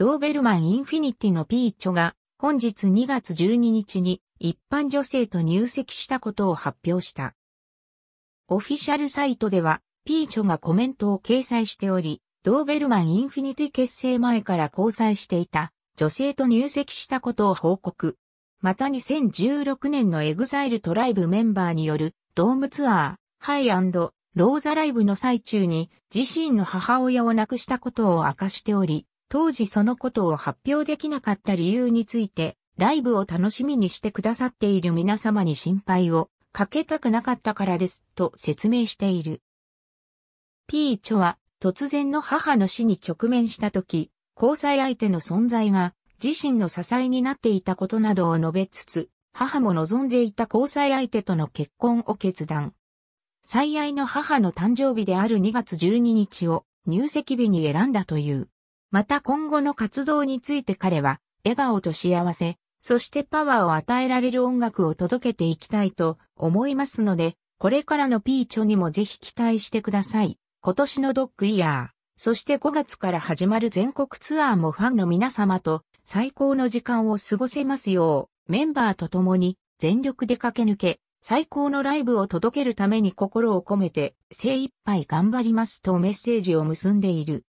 ドーベルマンインフィニティのピーチョが本日2月12日に一般女性と入籍したことを発表した。オフィシャルサイトではピーチョがコメントを掲載しており、ドーベルマンインフィニティ結成前から交際していた女性と入籍したことを報告。また2016年のエグザイルトライブメンバーによるドームツアー、ハイローザライブの最中に自身の母親を亡くしたことを明かしており、当時そのことを発表できなかった理由について、ライブを楽しみにしてくださっている皆様に心配をかけたくなかったからです、と説明している。P 著は、突然の母の死に直面した時、交際相手の存在が自身の支えになっていたことなどを述べつつ、母も望んでいた交際相手との結婚を決断。最愛の母の誕生日である2月12日を入籍日に選んだという。また今後の活動について彼は、笑顔と幸せ、そしてパワーを与えられる音楽を届けていきたいと思いますので、これからのピーチョにもぜひ期待してください。今年のドッグイヤー、そして5月から始まる全国ツアーもファンの皆様と最高の時間を過ごせますよう、メンバーと共に全力で駆け抜け、最高のライブを届けるために心を込めて精一杯頑張りますとメッセージを結んでいる。